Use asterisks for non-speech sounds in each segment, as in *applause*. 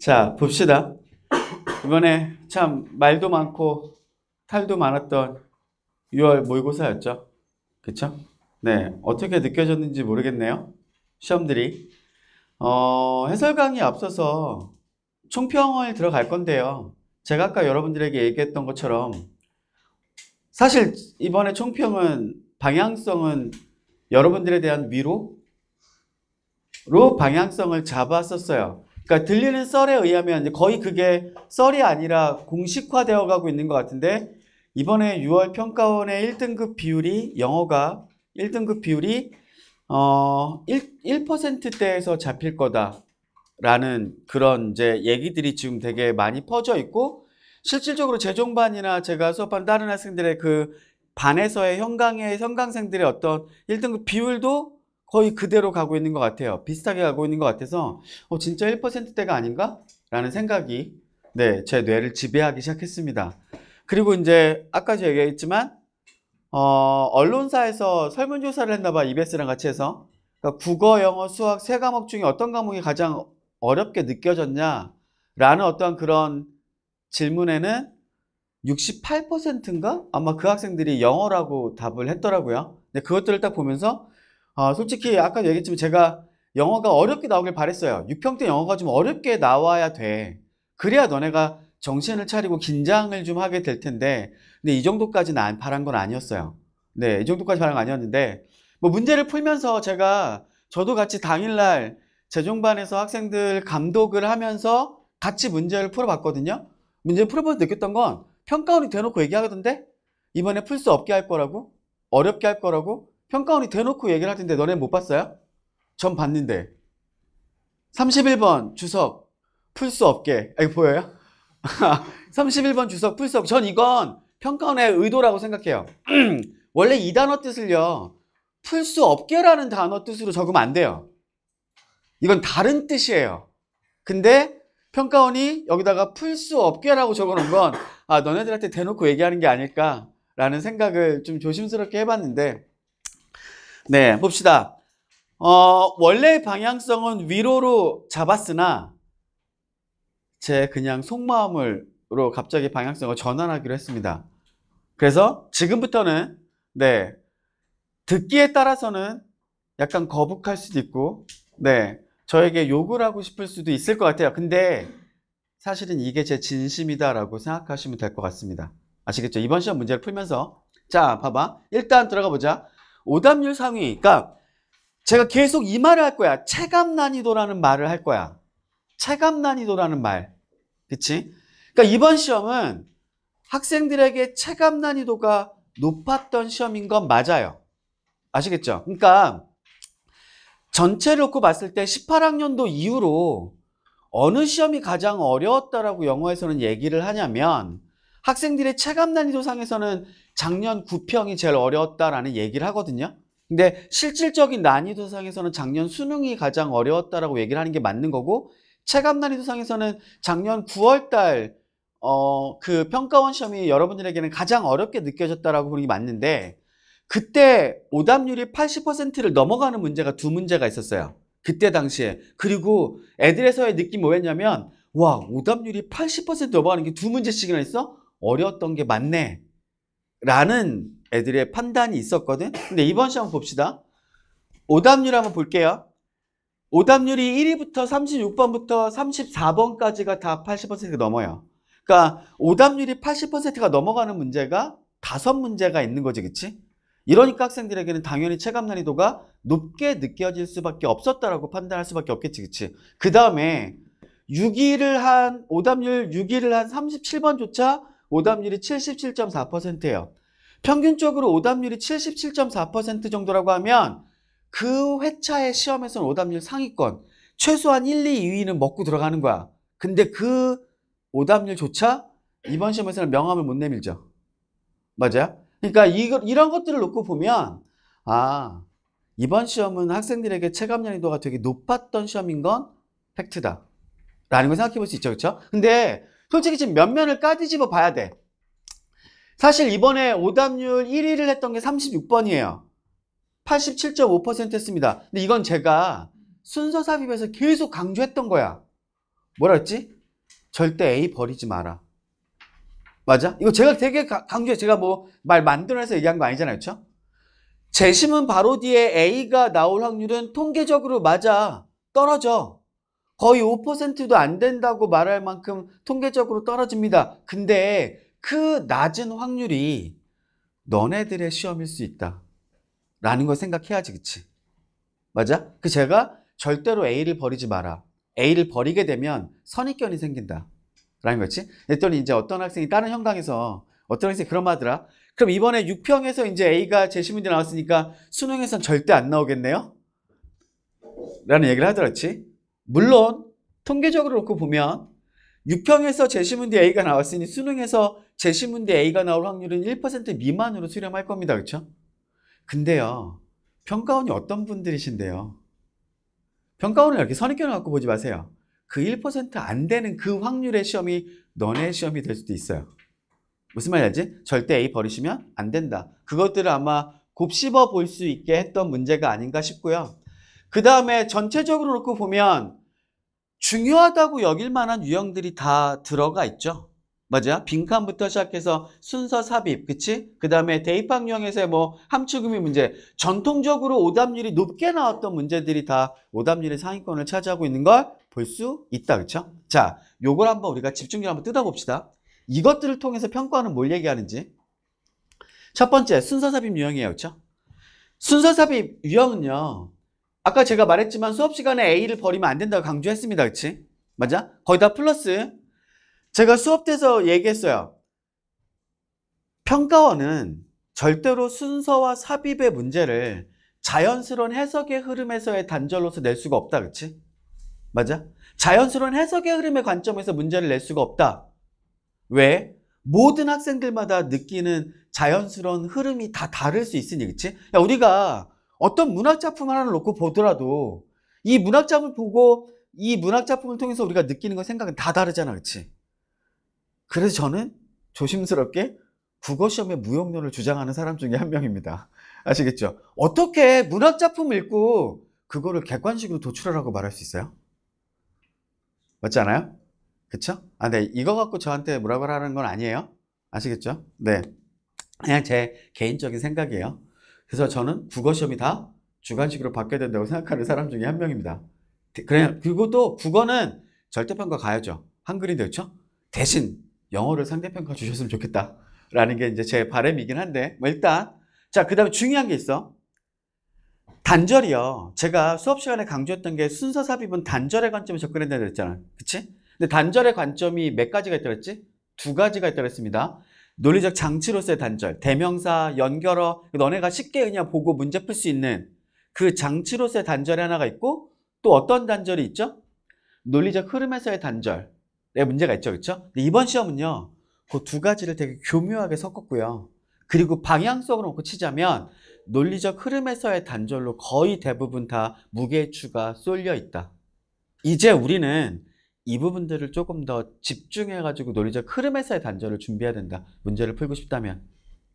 자, 봅시다. 이번에 참 말도 많고 탈도 많았던 6월 모의고사였죠. 그쵸? 네. 어떻게 느껴졌는지 모르겠네요. 시험들이. 어, 해설 강의 앞서서 총평을 들어갈 건데요. 제가 아까 여러분들에게 얘기했던 것처럼 사실 이번에 총평은 방향성은 여러분들에 대한 위로로 방향성을 잡았었어요. 그러니까 들리는 썰에 의하면 거의 그게 썰이 아니라 공식화되어 가고 있는 것 같은데 이번에 6월 평가원의 1등급 비율이 영어가 1등급 비율이 어 1, 1%대에서 잡힐 거다라는 그런 이제 얘기들이 지금 되게 많이 퍼져 있고 실질적으로 재종반이나 제가 수업한 다른 학생들의 그 반에서의 현강의 현강생들의 어떤 1등급 비율도 거의 그대로 가고 있는 것 같아요. 비슷하게 가고 있는 것 같아서 어, 진짜 1%대가 아닌가? 라는 생각이 네, 제 뇌를 지배하기 시작했습니다. 그리고 이제 아까 제가 얘기했지만 어, 언론사에서 설문조사를 했나 봐 EBS랑 같이 해서 그러니까 국어, 영어, 수학 세 과목 중에 어떤 과목이 가장 어렵게 느껴졌냐라는 어떤 그런 질문에는 68%인가 아마 그 학생들이 영어라고 답을 했더라고요. 근데 그것들을 딱 보면서 아, 솔직히 아까 얘기했지만 제가 영어가 어렵게 나오길 바랬어요. 6평 때 영어가 좀 어렵게 나와야 돼. 그래야 너네가 정신을 차리고 긴장을 좀 하게 될 텐데 근데 이 정도까지는 안 바란 건 아니었어요. 네, 이 정도까지 바란 건 아니었는데 뭐 문제를 풀면서 제가 저도 같이 당일날 재종반에서 학생들 감독을 하면서 같이 문제를 풀어봤거든요. 문제 를 풀어보면서 느꼈던 건 평가원이 대놓고 얘기하던데 이번에 풀 수 없게 할 거라고 어렵게 할 거라고 평가원이 대놓고 얘기를 할 텐데 너네 못 봤어요? 전 봤는데 31번 주석 풀 수 없게 아, 이거 보여요? 31번 *laughs* 주석 풀 수 없게 전 이건 평가원의 의도라고 생각해요 *clears throat* 원래 이 단어 뜻을요 풀 수 없게라는 단어 뜻으로 적으면 안 돼요 이건 다른 뜻이에요 근데 평가원이 여기다가 풀 수 없게라고 적어놓은 건아 너네들한테 대놓고 얘기하는 게 아닐까라는 생각을 좀 조심스럽게 해봤는데 네, 봅시다. 어, 원래 방향성은 위로로 잡았으나 제 그냥 속마음으로 갑자기 방향성을 전환하기로 했습니다. 그래서 지금부터는 네 듣기에 따라서는 약간 거북할 수도 있고 네 저에게 욕을 하고 싶을 수도 있을 것 같아요. 근데 사실은 이게 제 진심이다라고 생각하시면 될 것 같습니다. 아시겠죠? 이번 시험 문제를 풀면서 자 봐봐 일단 들어가 보자. 오답률 상위. 그러니까 제가 계속 이 말을 할 거야. 체감 난이도라는 말을 할 거야. 체감 난이도라는 말. 그치? 그러니까 이번 시험은 학생들에게 체감 난이도가 높았던 시험인 건 맞아요. 아시겠죠? 그러니까 전체를 놓고 봤을 때 18학년도 이후로 어느 시험이 가장 어려웠다라고 영어에서는 얘기를 하냐면 학생들의 체감 난이도 상에서는 작년 9평이 제일 어려웠다라는 얘기를 하거든요. 근데 실질적인 난이도상에서는 작년 수능이 가장 어려웠다라고 얘기를 하는 게 맞는 거고 체감 난이도상에서는 작년 9월 달 어, 그 평가원 시험이 여러분들에게는 가장 어렵게 느껴졌다라고 보는 게 맞는데 그때 오답률이 80%를 넘어가는 문제가 두 문제가 있었어요. 그때 당시에. 그리고 애들에서의 느낌이 뭐였냐면 와, 오답률이 80% 넘어가는 게 두 문제씩이나 있어? 어려웠던 게 맞네. 라는 애들의 판단이 있었거든. 근데 이번 시험 봅시다. 오답률 한번 볼게요. 오답률이 1위부터 36번부터 34번까지가 다 80%가 넘어요. 그러니까 오답률이 80%가 넘어가는 문제가 다섯 문제가 있는 거지, 그치? 이러니까 학생들에게는 당연히 체감 난이도가 높게 느껴질 수밖에 없었다라고 판단할 수밖에 없겠지, 그치? 그 다음에 6위를 한, 오답률 6위를 한 37번조차 오답률이 77.4%예요. 평균적으로 오답률이 77.4% 정도라고 하면 그 회차의 시험에서는 오답률 상위권 최소한 1, 2, 2위는 먹고 들어가는 거야. 근데 그 오답률조차 이번 시험에서는 명함을 못 내밀죠. 맞아요? 그러니까 이거, 이런 것들을 놓고 보면 아 이번 시험은 학생들에게 체감 난이도가 되게 높았던 시험인 건 팩트다. 라는 걸 생각해 볼 수 있죠. 그렇죠? 근데 솔직히 지금 몇 면을 까뒤집어 봐야 돼. 사실 이번에 오답률 1위를 했던 게 36번이에요. 87.5% 했습니다. 근데 이건 제가 순서 삽입에서 계속 강조했던 거야. 뭐라 했지? 절대 A 버리지 마라. 맞아? 이거 제가 되게 강조해. 제가 뭐 말 만들어내서 얘기한 거 아니잖아요. 그렇죠? 재심은 바로 뒤에 A가 나올 확률은 통계적으로 맞아. 떨어져. 거의 5%도 안 된다고 말할 만큼 통계적으로 떨어집니다. 근데 그 낮은 확률이 너네들의 시험일 수 있다. 라는 걸 생각해야지, 그치? 맞아? 그 제가 절대로 A를 버리지 마라. A를 버리게 되면 선입견이 생긴다. 라는 거지. 그랬더니 이제 어떤 학생이 다른 형강에서 어떤 학생이 그런 말 하더라. 그럼 이번에 6평에서 이제 A가 제시 문제 나왔으니까 수능에선 절대 안 나오겠네요? 라는 얘기를 하더랬지. 물론 통계적으로 놓고 보면 6평에서 제시문제 A가 나왔으니 수능에서 제시문제 A가 나올 확률은 1% 미만으로 수렴할 겁니다. 그렇죠? 근데요. 평가원이 어떤 분들이신데요. 평가원을 이렇게 선입견을 갖고 보지 마세요. 그 1%안 되는 그 확률의 시험이 너네 시험이 될 수도 있어요. 무슨 말이지? 절대 A 버리시면 안 된다. 그것들을 아마 곱씹어 볼 수 있게 했던 문제가 아닌가 싶고요. 그 다음에 전체적으로 놓고 보면 중요하다고 여길 만한 유형들이 다 들어가 있죠. 맞아? 빈칸부터 시작해서 순서 삽입, 그치? 그 다음에 대입학 유형에서의 뭐 함축음의 문제, 전통적으로 오답률이 높게 나왔던 문제들이 다 오답률의 상위권을 차지하고 있는 걸 볼 수 있다, 그쵸? 자, 요걸 한번 우리가 집중적으로 한번 뜯어봅시다. 이것들을 통해서 평가는 뭘 얘기하는지. 첫 번째, 순서 삽입 유형이에요, 그쵸? 순서 삽입 유형은요, 아까 제가 말했지만 수업 시간에 A를 버리면 안 된다고 강조했습니다. 그치? 맞아? 거의다 플러스 제가 수업 때서 얘기했어요. 평가원은 절대로 순서와 삽입의 문제를 자연스러운 해석의 흐름에서의 단절로서 낼 수가 없다. 그치? 맞아? 자연스러운 해석의 흐름의 관점에서 문제를 낼 수가 없다. 왜? 모든 학생들마다 느끼는 자연스러운 흐름이 다 다를 수 있으니, 그치? 야, 우리가 어떤 문학 작품 하나를 놓고 보더라도 이 문학 작품을 보고 이 문학 작품을 통해서 우리가 느끼는 건 생각은 다 다르잖아, 그렇지? 그래서 저는 조심스럽게 국어 시험에 무용론을 주장하는 사람 중에 한 명입니다. 아시겠죠? 어떻게 문학 작품 읽고 그거를 객관식으로 도출하라고 말할 수 있어요? 맞지 않아요? 그쵸? 아, 네. 이거 갖고 저한테 뭐라고 하는건 아니에요. 아시겠죠? 네. 그냥 제 개인적인 생각이에요. 그래서 저는 국어 시험이 다 주관식으로 바뀌어야 된다고 생각하는 사람 중에 한 명입니다. 그냥 그리고 또 국어는 절대평가 가야죠. 한글인데 그렇죠? 대신 영어를 상대평가 주셨으면 좋겠다라는 게 이제 제 바람이긴 한데 뭐 일단 자 그다음에 중요한 게 있어. 단절이요. 제가 수업 시간에 강조했던 게 순서 삽입은 단절의 관점에 접근해야 된다 잖아 그치? 근데 단절의 관점이 몇 가지가 있더랬지? 두 가지가 있더랬습니다. 논리적 장치로서의 단절, 대명사, 연결어 너네가 쉽게 그냥 보고 문제 풀 수 있는 그 장치로서의 단절이 하나가 있고 또 어떤 단절이 있죠? 논리적 흐름에서의 단절의 문제가 있죠. 그렇죠? 이번 시험은요. 그 두 가지를 되게 교묘하게 섞었고요. 그리고 방향성을 놓고 치자면 논리적 흐름에서의 단절로 거의 대부분 다 무게추가 쏠려 있다. 이제 우리는 이 부분들을 조금 더 집중해가지고 논리적 흐름에서의 단절을 준비해야 된다. 문제를 풀고 싶다면.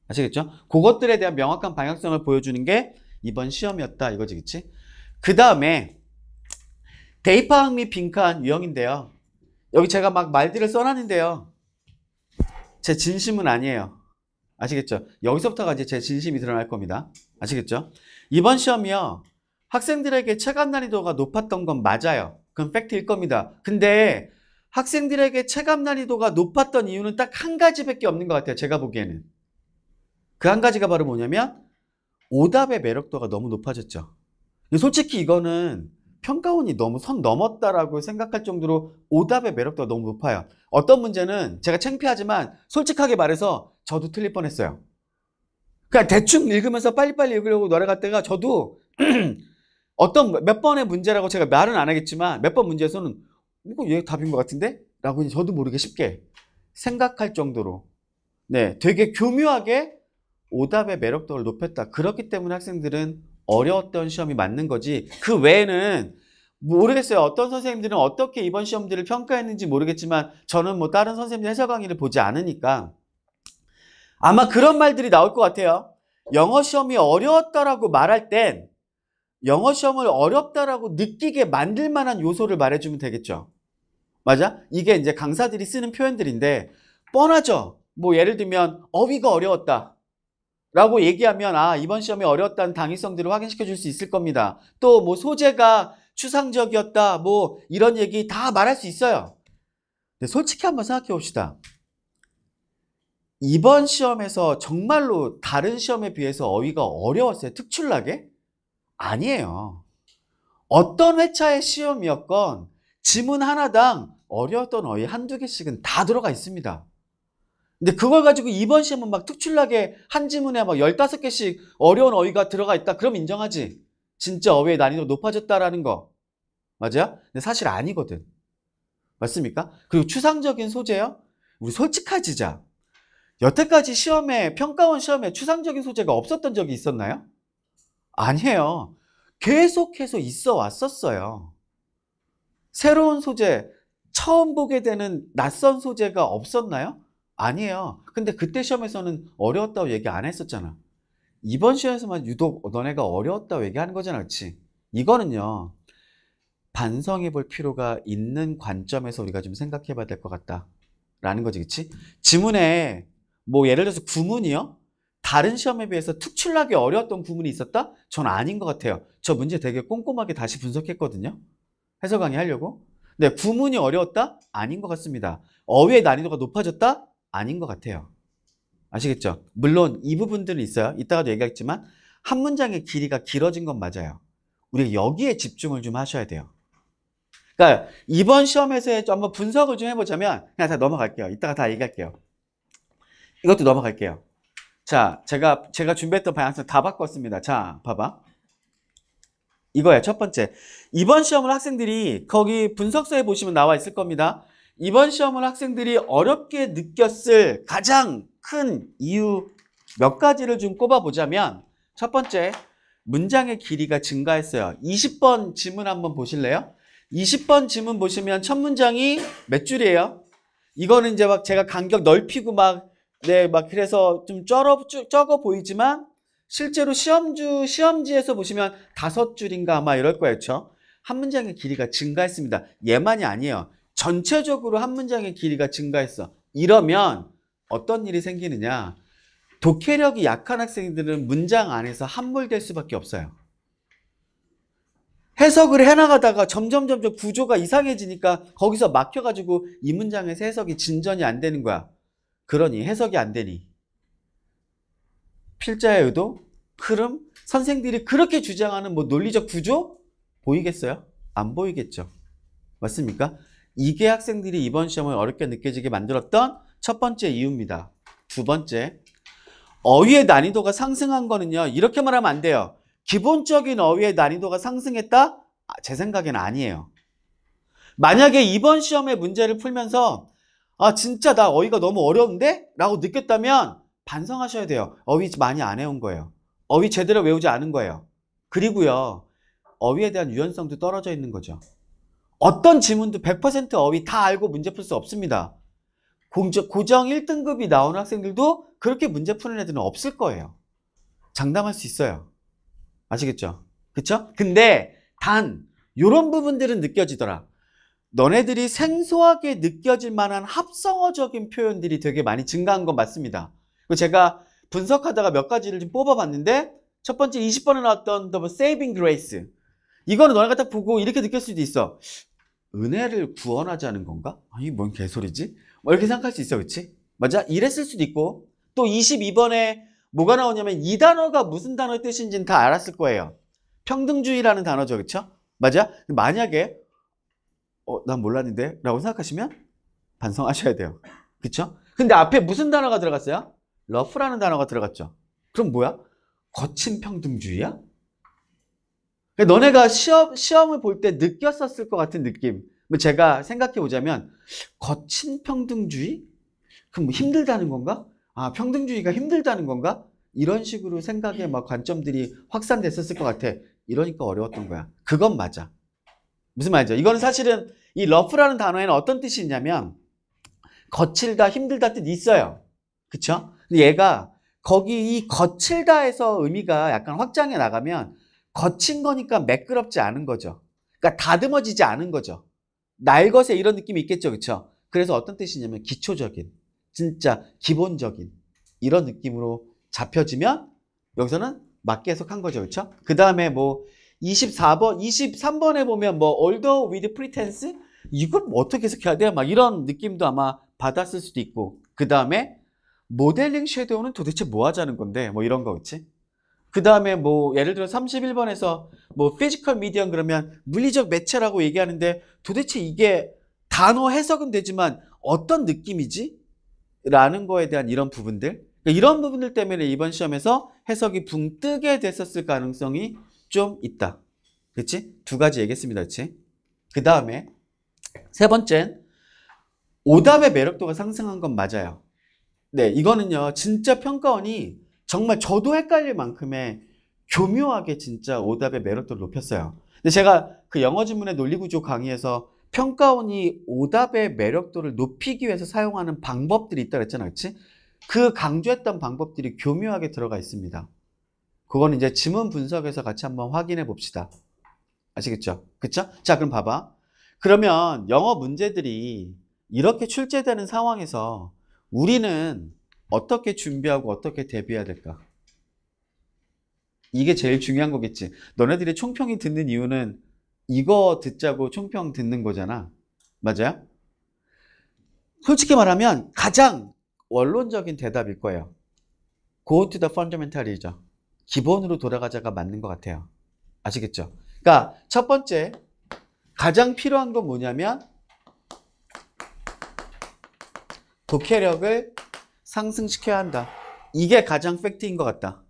아시겠죠? 그것들에 대한 명확한 방향성을 보여주는 게 이번 시험이었다. 이거지, 그치? 그 다음에 데이파학 및 빈칸 유형인데요. 여기 제가 막 말들을 써놨는데요. 제 진심은 아니에요. 아시겠죠? 여기서부터가 이제 제 진심이 드러날 겁니다. 아시겠죠? 이번 시험이요. 학생들에게 체감 난이도가 높았던 건 맞아요. 그건 팩트일 겁니다. 근데 학생들에게 체감 난이도가 높았던 이유는 딱 한 가지밖에 없는 것 같아요. 제가 보기에는. 그 한 가지가 바로 뭐냐면 오답의 매력도가 너무 높아졌죠. 솔직히 이거는 평가원이 너무 선 넘었다라고 생각할 정도로 오답의 매력도가 너무 높아요. 어떤 문제는 제가 창피하지만 솔직하게 말해서 저도 틀릴 뻔했어요. 그냥 그러니까 대충 읽으면서 빨리빨리 읽으려고 노래 갔다가 저도 *clears throat* 어떤 몇 번의 문제라고 제가 말은 안 하겠지만 몇 번 문제에서는 이거 얘 답인 것 같은데? 라고 저도 모르게 쉽게 생각할 정도로 네, 되게 교묘하게 오답의 매력도를 높였다. 그렇기 때문에 학생들은 어려웠던 시험이 맞는 거지 그 외에는 모르겠어요. 어떤 선생님들은 어떻게 이번 시험들을 평가했는지 모르겠지만 저는 뭐 다른 선생님들 해설 강의를 보지 않으니까 아마 그런 말들이 나올 것 같아요. 영어 시험이 어려웠다라고 말할 땐 영어 시험을 어렵다라고 느끼게 만들 만한 요소를 말해주면 되겠죠. 맞아? 이게 이제 강사들이 쓰는 표현들인데 뻔하죠. 뭐 예를 들면 어휘가 어려웠다. 라고 얘기하면 아 이번 시험이 어려웠다는 당위성들을 확인시켜 줄 수 있을 겁니다. 또 뭐 소재가 추상적이었다. 뭐 이런 얘기 다 말할 수 있어요. 근데 솔직히 한번 생각해 봅시다. 이번 시험에서 정말로 다른 시험에 비해서 어휘가 어려웠어요. 특출나게? 아니에요. 어떤 회차의 시험이었건 지문 하나당 어려웠던 어휘 한두 개씩은 다 들어가 있습니다. 근데 그걸 가지고 이번 시험은 막 특출나게 한 지문에 막 15개씩 어려운 어휘가 들어가 있다. 그럼 인정하지. 진짜 어휘의 난이도 높아졌다라는 거. 맞아요? 근데 사실 아니거든. 맞습니까? 그리고 추상적인 소재요? 우리 솔직해지자. 여태까지 시험에, 평가원 시험에 추상적인 소재가 없었던 적이 있었나요? 아니에요. 계속해서 있어 왔었어요. 새로운 소재, 처음 보게 되는 낯선 소재가 없었나요? 아니에요. 근데 그때 시험에서는 어려웠다고 얘기 안 했었잖아. 이번 시험에서만 유독 너네가 어려웠다고 얘기하는 거잖아. 그렇지? 이거는요. 반성해 볼 필요가 있는 관점에서 우리가 좀 생각해 봐야 될 것 같다. 라는 거지. 그치? 지문에 뭐 예를 들어서 구문이요? 다른 시험에 비해서 특출나게 어려웠던 부분이 있었다? 전 아닌 것 같아요. 저 문제 되게 꼼꼼하게 다시 분석했거든요. 해석 강의 하려고. 네, 구문이 어려웠다? 아닌 것 같습니다. 어휘의 난이도가 높아졌다? 아닌 것 같아요. 아시겠죠? 물론 이 부분들은 있어요. 이따가도 얘기하겠지만 한 문장의 길이가 길어진 건 맞아요. 우리 여기에 집중을 좀 하셔야 돼요. 그러니까 이번 시험에서의 한번 분석을 좀 해보자면 그냥 다 넘어갈게요. 이따가 다 얘기할게요. 이것도 넘어갈게요. 자, 제가, 제가 준비했던 방향성 다 바꿨습니다. 자, 봐봐. 이거야, 첫 번째. 이번 시험을 학생들이 거기 분석서에 보시면 나와 있을 겁니다. 이번 시험을 학생들이 어렵게 느꼈을 가장 큰 이유 몇 가지를 좀 꼽아보자면 첫 번째, 문장의 길이가 증가했어요. 20번 지문 한번 보실래요? 20번 지문 보시면 첫 문장이 몇 줄이에요? 이거는 이제 막 제가 간격 넓히고 막 네, 막 그래서 좀 쩔어, 적어 보이지만 실제로 시험주, 시험지에서 보시면 다섯 줄인가 아마 이럴 거였죠. 한 문장의 길이가 증가했습니다. 얘만이 아니에요. 전체적으로 한 문장의 길이가 증가했어. 이러면 어떤 일이 생기느냐. 독해력이 약한 학생들은 문장 안에서 함몰될 수밖에 없어요. 해석을 해나가다가 점점 점점 구조가 이상해지니까 거기서 막혀가지고 이 문장에서 해석이 진전이 안 되는 거야. 그러니 해석이 안 되니 필자의 의도 흐름 선생들이 그렇게 주장하는 뭐 논리적 구조 보이겠어요? 안 보이겠죠. 맞습니까? 이게 학생들이 이번 시험을 어렵게 느껴지게 만들었던 첫 번째 이유입니다. 두 번째, 어휘의 난이도가 상승한 거는요. 이렇게 말하면 안 돼요. 기본적인 어휘의 난이도가 상승했다? 아, 제 생각엔 아니에요. 만약에 이번 시험의 문제를 풀면서 아 진짜 나 어휘가 너무 어려운데? 라고 느꼈다면 반성하셔야 돼요. 어휘 많이 안 해온 거예요. 어휘 제대로 외우지 않은 거예요. 그리고요. 어휘에 대한 유연성도 떨어져 있는 거죠. 어떤 지문도 100% 어휘 다 알고 문제 풀 수 없습니다. 공정, 고정 1등급이 나오는 학생들도 그렇게 문제 푸는 애들은 없을 거예요. 장담할 수 있어요. 아시겠죠? 그쵸? 근데 단 이런 부분들은 느껴지더라. 너네들이 생소하게 느껴질 만한 합성어적인 표현들이 되게 많이 증가한 건 맞습니다. 제가 분석하다가 몇 가지를 좀 뽑아봤는데 첫 번째 20번에 나왔던 The Saving Grace 이거는 너네가 딱 보고 이렇게 느낄 수도 있어. 은혜를 구원하자는 건가? 아니 뭔 개소리지? 뭐 이렇게 생각할 수 있어 그치? 맞아? 이랬을 수도 있고 또 22번에 뭐가 나오냐면 이 단어가 무슨 단어의 뜻인지는 다 알았을 거예요. 평등주의라는 단어죠 그쵸? 맞아? 만약에 어, 난 몰랐는데? 라고 생각하시면 반성하셔야 돼요. 그쵸? 근데 앞에 무슨 단어가 들어갔어요? 러프라는 단어가 들어갔죠. 그럼 뭐야? 거친 평등주의야? 그러니까 너네가 시험, 시험을 볼 때 느꼈었을 것 같은 느낌. 뭐 제가 생각해 보자면, 거친 평등주의? 그럼 뭐 힘들다는 건가? 아, 평등주의가 힘들다는 건가? 이런 식으로 생각에막 관점들이 확산됐었을 것 같아. 이러니까 어려웠던 거야. 그건 맞아. 무슨 말이죠? 이건 사실은 이 러프라는 단어에는 어떤 뜻이 있냐면 거칠다, 힘들다 뜻이 있어요. 그쵸? 근 얘가 거기 이 거칠다에서 의미가 약간 확장해 나가면 거친 거니까 매끄럽지 않은 거죠. 그러니까 다듬어지지 않은 거죠. 날것에 이런 느낌이 있겠죠. 그쵸? 그래서 어떤 뜻이냐면 기초적인, 진짜 기본적인 이런 느낌으로 잡혀지면 여기서는 맞게 해석한 거죠. 그쵸? 그 다음에 뭐 24번, 23번에 보면 뭐 older with pretense 이걸 뭐 어떻게 해석해야 돼? 막 이런 느낌도 아마 받았을 수도 있고 그 다음에 모델링 섀도우는 도대체 뭐 하자는 건데 뭐 이런 거겠지 그 다음에 뭐 예를 들어 31번에서 뭐 피지컬 미디언 그러면 물리적 매체라고 얘기하는데 도대체 이게 단어 해석은 되지만 어떤 느낌이지? 라는 거에 대한 이런 부분들 그러니까 이런 부분들 때문에 이번 시험에서 해석이 붕 뜨게 됐었을 가능성이 좀 있다. 그렇지? 두 가지 얘기했습니다. 그렇그 다음에 세 번째 오답의 매력도가 상승한 건 맞아요. 네, 이거는요. 진짜 평가원이 정말 저도 헷갈릴 만큼의 교묘하게 진짜 오답의 매력도를 높였어요. 근데 제가 그 영어 지문의 논리구조 강의에서 평가원이 오답의 매력도를 높이기 위해서 사용하는 방법들이 있다 그랬잖아요. 그치? 그 강조했던 방법들이 교묘하게 들어가 있습니다. 그건 이제 지문 분석에서 같이 한번 확인해 봅시다. 아시겠죠? 그쵸? 자, 그럼 봐봐. 그러면 영어 문제들이 이렇게 출제되는 상황에서 우리는 어떻게 준비하고 어떻게 대비해야 될까? 이게 제일 중요한 거겠지. 너네들이 총평이 듣는 이유는 이거 듣자고 총평 듣는 거잖아. 맞아요? 솔직히 말하면 가장 원론적인 대답일 거예요. Go to the fundamental이죠. 기본으로 돌아가자가 맞는 것 같아요. 아시겠죠? 그러니까 첫 번째 가장 필요한 건 뭐냐면 독해력을 상승시켜야 한다. 이게 가장 팩트인 것 같다.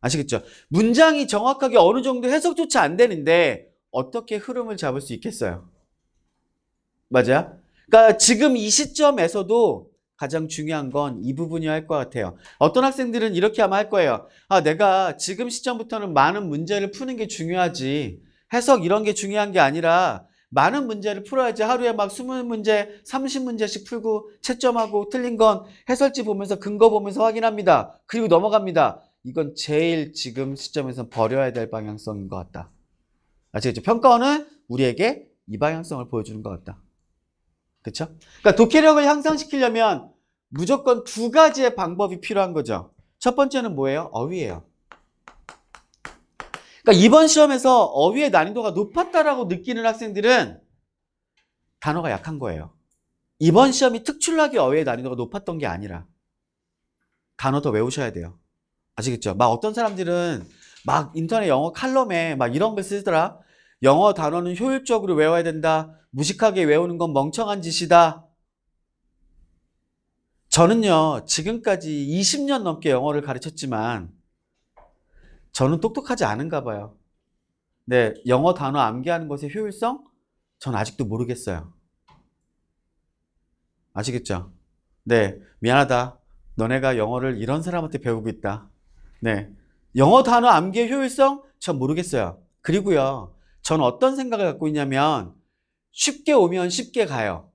아시겠죠? 문장이 정확하게 어느 정도 해석조차 안 되는데 어떻게 흐름을 잡을 수 있겠어요? 맞아? 요 그러니까 지금 이 시점에서도 가장 중요한 건 이 부분이 할 것 같아요. 어떤 학생들은 이렇게 아마 할 거예요. 아, 내가 지금 시점부터는 많은 문제를 푸는 게 중요하지. 해석 이런 게 중요한 게 아니라 많은 문제를 풀어야지 하루에 막 20문제, 30문제씩 풀고 채점하고 틀린 건 해설지 보면서 근거 보면서 확인합니다. 그리고 넘어갑니다. 이건 제일 지금 시점에서 버려야 될 방향성인 것 같다. 아시겠죠? 평가원은 우리에게 이 방향성을 보여주는 것 같다. 그렇죠? 그러니까 독해력을 향상시키려면 무조건 두 가지의 방법이 필요한 거죠. 첫 번째는 뭐예요? 어휘예요. 그러니까 이번 시험에서 어휘의 난이도가 높았다라고 느끼는 학생들은 단어가 약한 거예요. 이번 시험이 특출나게 어휘의 난이도가 높았던 게 아니라 단어 더 외우셔야 돼요. 아시겠죠? 막 어떤 사람들은 막 인터넷 영어 칼럼에 막 이런 걸 쓰더라. 영어 단어는 효율적으로 외워야 된다. 무식하게 외우는 건 멍청한 짓이다. 저는요, 지금까지 20년 넘게 영어를 가르쳤지만, 저는 똑똑하지 않은가 봐요. 네, 영어 단어 암기하는 것의 효율성? 전 아직도 모르겠어요. 아시겠죠? 네, 미안하다. 너네가 영어를 이런 사람한테 배우고 있다. 네, 영어 단어 암기의 효율성? 전 모르겠어요. 그리고요, 저는 어떤 생각을 갖고 있냐면 쉽게 오면 쉽게 가요.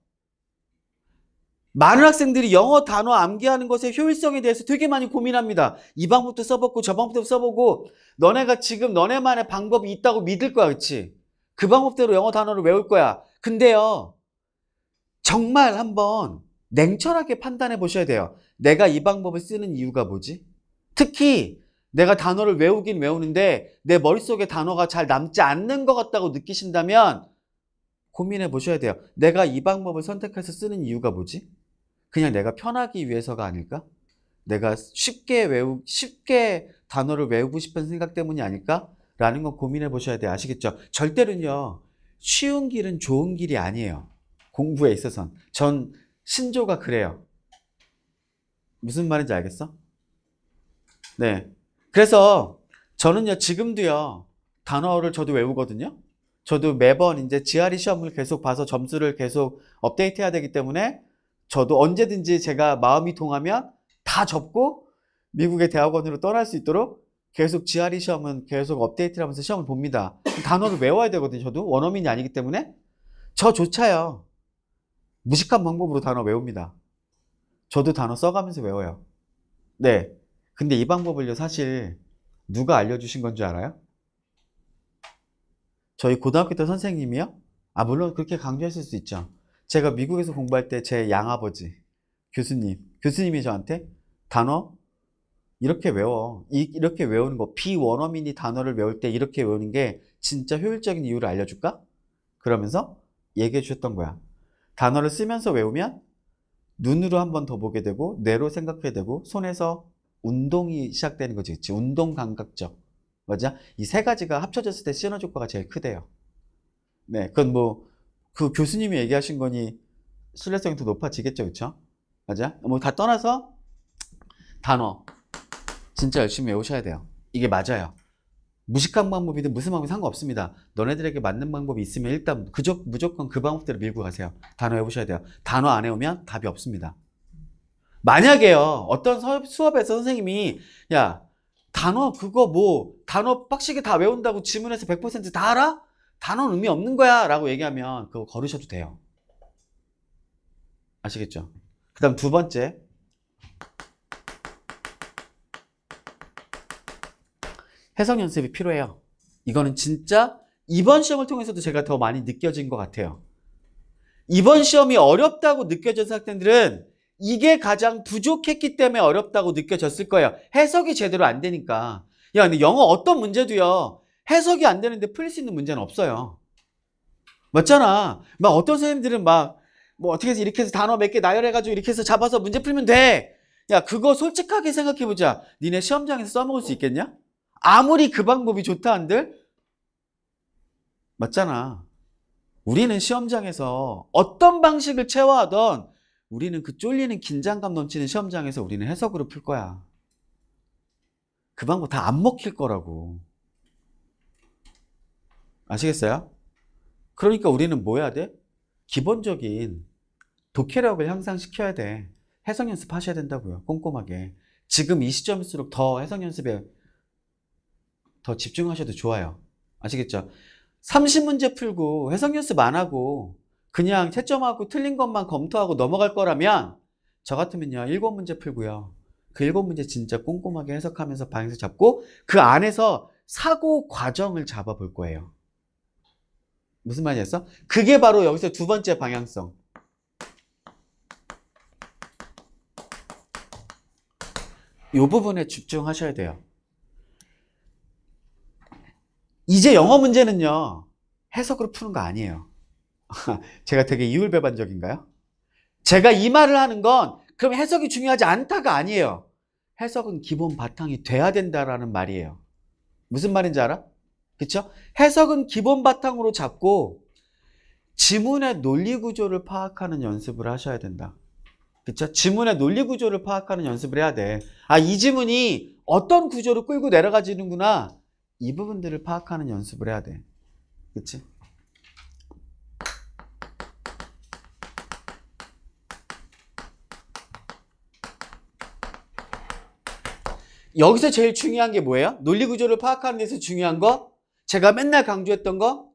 많은 학생들이 영어 단어 암기하는 것의 효율성에 대해서 되게 많이 고민합니다. 이 방법도 써보고 저 방법도 써보고 너네가 지금 너네만의 방법이 있다고 믿을 거야, 그치? 그 방법대로 영어 단어를 외울 거야. 근데요, 정말 한번 냉철하게 판단해 보셔야 돼요. 내가 이 방법을 쓰는 이유가 뭐지? 특히 내가 단어를 외우긴 외우는데 내 머릿속에 단어가 잘 남지 않는 것 같다고 느끼신다면 고민해 보셔야 돼요. 내가 이 방법을 선택해서 쓰는 이유가 뭐지? 그냥 내가 편하기 위해서가 아닐까? 내가 쉽게 외우, 쉽게 단어를 외우고 싶은 생각 때문이 아닐까? 라는 건 고민해 보셔야 돼요. 아시겠죠? 절대로는요, 쉬운 길은 좋은 길이 아니에요. 공부에 있어선. 전 신조가 그래요. 무슨 말인지 알겠어? 네. 그래서 저는요, 지금도요, 단어를 저도 외우거든요. 저도 매번 이제 GRE 시험을 계속 봐서 점수를 계속 업데이트 해야 되기 때문에 저도 언제든지 제가 마음이 통하면다 접고 미국의 대학원으로 떠날 수 있도록 계속 GRE 시험은 계속 업데이트를 하면서 시험을 봅니다. 단어를 외워야 되거든요. 저도 원어민이 아니기 때문에 저조차요. 무식한 방법으로 단어 외웁니다. 저도 단어 써가면서 외워요. 네. 근데 이 방법을요 사실 누가 알려주신 건 줄 알아요? 저희 고등학교 때 선생님이요? 아 물론 그렇게 강조했을 수 있죠 제가 미국에서 공부할 때 제 양아버지 교수님 교수님이 저한테 단어 이렇게 외워 이, 렇게 외우는 거 비원어민이 단어를 외울 때 이렇게 외우는 게 진짜 효율적인 이유를 알려줄까? 그러면서 얘기해 주셨던 거야 단어를 쓰면서 외우면 눈으로 한 번 더 보게 되고 뇌로 생각해 되고 손에서 운동이 시작되는 거지, 그치? 운동 감각적. 맞아? 이 세 가지가 합쳐졌을 때 시너지 효과가 제일 크대요. 네, 그건 뭐, 그 교수님이 얘기하신 거니 신뢰성이 더 높아지겠죠, 그쵸? 맞아? 뭐다 떠나서 단어. 진짜 열심히 외우셔야 돼요. 이게 맞아요. 무식한 방법이든 무슨 방법이 든 상관없습니다. 너네들에게 맞는 방법이 있으면 일단 그저, 무조건 그 방법대로 밀고 가세요. 단어 외우셔야 돼요. 단어 안 외우면 답이 없습니다. 만약에요 어떤 수업에서 선생님이 야 단어 그거 뭐 단어 빡시게 다 외운다고 지문에서 100%다 알아? 단어 는 의미 없는 거야 라고 얘기하면 그거 걸으셔도 돼요 아시겠죠? 그 다음 두 번째 해석 연습이 필요해요 이거는 진짜 이번 시험을 통해서도 제가 더 많이 느껴진 것 같아요 이번 시험이 어렵다고 느껴진 학생들은 이게 가장 부족했기 때문에 어렵다고 느껴졌을 거예요. 해석이 제대로 안 되니까. 야, 근데 영어 어떤 문제도요. 해석이 안 되는데 풀릴 수 있는 문제는 없어요. 맞잖아. 막 어떤 선생님들은 막 뭐 어떻게 해서 이렇게 해서 단어 몇 개 나열해가지고 이렇게 해서 잡아서 문제 풀면 돼. 야, 그거 솔직하게 생각해보자. 니네 시험장에서 써먹을 수 있겠냐? 아무리 그 방법이 좋다 한들 맞잖아. 우리는 시험장에서 어떤 방식을 채워하던 우리는 그 쫄리는 긴장감 넘치는 시험장에서 우리는 해석으로 풀 거야. 그 방법 다 안 먹힐 거라고. 아시겠어요? 그러니까 우리는 뭐 해야 돼? 기본적인 독해력을 향상시켜야 돼. 해석 연습 하셔야 된다고요. 꼼꼼하게. 지금 이 시점일수록 더 해석 연습에 더 집중하셔도 좋아요. 아시겠죠? 30문제 풀고 해석 연습 안 하고 그냥 채점하고 틀린 것만 검토하고 넘어갈 거라면 저 같으면요. 7문제 풀고요. 그 7문제 진짜 꼼꼼하게 해석하면서 방향성 잡고 그 안에서 사고 과정을 잡아볼 거예요. 무슨 말이었어? 그게 바로 여기서 두 번째 방향성. 이 부분에 집중하셔야 돼요. 이제 영어 문제는요. 해석으로 푸는 거 아니에요. *laughs* 제가 되게 이율배반적인가요? 제가 이 말을 하는 건 그럼 해석이 중요하지 않다가 아니에요. 해석은 기본 바탕이 돼야 된다라는 말이에요. 무슨 말인지 알아? 그쵸? 해석은 기본 바탕으로 잡고 지문의 논리 구조를 파악하는 연습을 하셔야 된다. 그쵸? 지문의 논리 구조를 파악하는 연습을 해야 돼. 아, 이 지문이 어떤 구조로 끌고 내려가지는구나. 이 부분들을 파악하는 연습을 해야 돼. 그치? 여기서 제일 중요한 게 뭐예요? 논리 구조를 파악하는 데서 중요한 거? 제가 맨날 강조했던 거?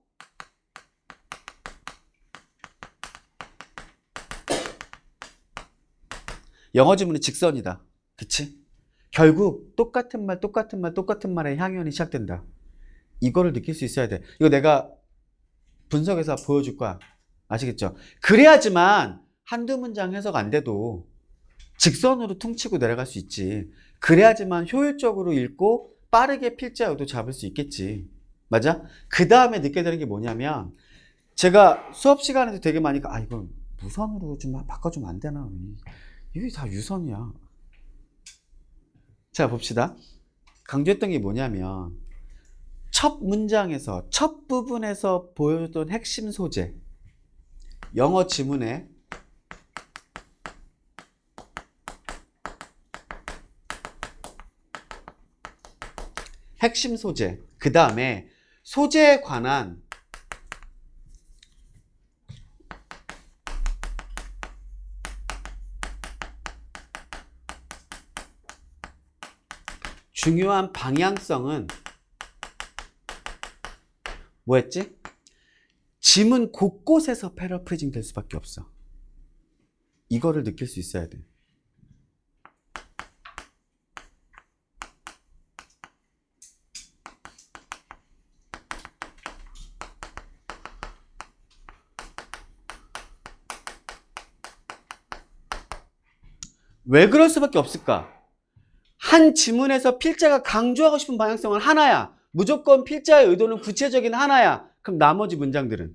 영어 지문은 직선이다. 그치? 결국 똑같은 말, 똑같은 말, 똑같은 말의 향연이 시작된다. 이거를 느낄 수 있어야 돼. 이거 내가 분석해서 보여줄 거야. 아시겠죠? 그래야지만 한두 문장 해석 안 돼도 직선으로 퉁치고 내려갈 수 있지. 그래야지만 효율적으로 읽고 빠르게 필자여도 잡을 수 있겠지. 맞아? 그 다음에 늦게 되는 게 뭐냐면 제가 수업 시간에도 되게 많이 아 이건 무선으로 좀 바꿔주면 안 되나? 이게 다 유선이야. 자 봅시다. 강조했던 게 뭐냐면 첫 문장에서 첫 부분에서 보여줬던 핵심 소재 영어 지문에 핵심 소재, 그 다음에 소재에 관한 중요한 방향성은 뭐였지? 짐은 곳곳에서 패러프리징 될 수밖에 없어. 이거를 느낄 수 있어야 돼. 왜 그럴 수밖에 없을까? 한 지문에서 필자가 강조하고 싶은 방향성은 하나야. 무조건 필자의 의도는 구체적인 하나야. 그럼 나머지 문장들은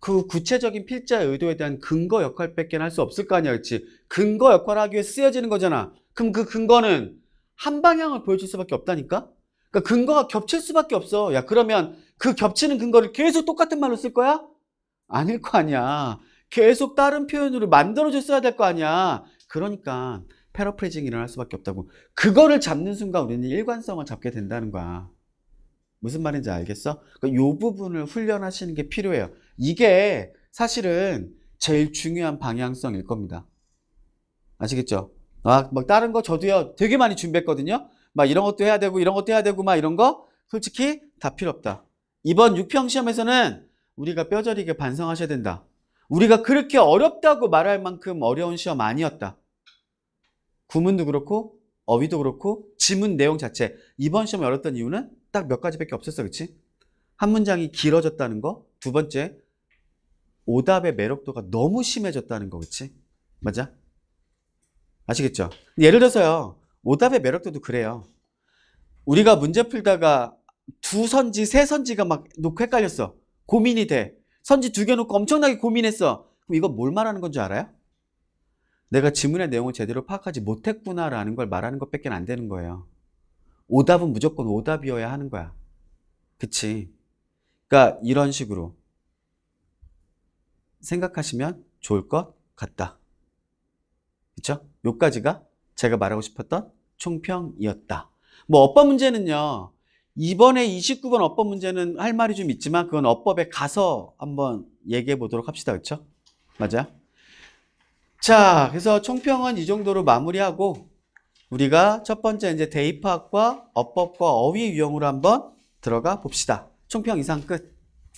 그 구체적인 필자의 의도에 대한 근거 역할 뺏긴 할 수 없을 거 아니야, 그렇지? 근거 역할을 하기 위해 쓰여지는 거잖아. 그럼 그 근거는 한 방향을 보여줄 수밖에 없다니까? 그러니까 근거가 겹칠 수밖에 없어. 야, 그러면 그 겹치는 근거를 계속 똑같은 말로 쓸 거야? 아닐 거 아니야. 계속 다른 표현으로 만들어줬어야 될 거 아니야. 그러니까 패러프레징이 이 일어날 수밖에 없다고. 그거를 잡는 순간 우리는 일관성을 잡게 된다는 거야. 무슨 말인지 알겠어? 그러니까 이 부분을 훈련하시는 게 필요해요. 이게 사실은 제일 중요한 방향성일 겁니다. 아시겠죠? 아, 막 뭐 다른 거 저도요 되게 많이 준비했거든요. 막 이런 것도 해야 되고 이런 것도 해야 되고 막 이런 거 솔직히 다 필요 없다. 이번 6평 시험에서는 우리가 뼈저리게 반성하셔야 된다. 우리가 그렇게 어렵다고 말할 만큼 어려운 시험 아니었다. 구문도 그렇고 어휘도 그렇고 지문 내용 자체 이번 시험이 어렸던 이유는 딱 몇 가지밖에 없었어 그치? 한 문장이 길어졌다는 거두 번째 오답의 매력도가 너무 심해졌다는 거 그치? 맞아? 아시겠죠? 예를 들어서요 오답의 매력도도 그래요 우리가 문제 풀다가 두 선지 세 선지가 막 놓고 헷갈렸어 고민이 돼 선지 두 개 놓고 엄청나게 고민했어. 그럼 이거 뭘 말하는 건 줄 알아요? 내가 지문의 내용을 제대로 파악하지 못했구나라는 걸 말하는 것밖에 안 되는 거예요. 오답은 무조건 오답이어야 하는 거야. 그치? 그러니까 이런 식으로 생각하시면 좋을 것 같다. 그쵸? 요까지가 제가 말하고 싶었던 총평이었다. 뭐어법 문제는요. 이번에 29번 어법 문제는 할 말이 좀 있지만 그건 어법에 가서 한번 얘기해 보도록 합시다. 그렇죠? 맞아? 자, 그래서 총평은 이 정도로 마무리하고 우리가 첫 번째 이제 대입학과 어법과 어휘 유형으로 한번 들어가 봅시다. 총평 이상 끝.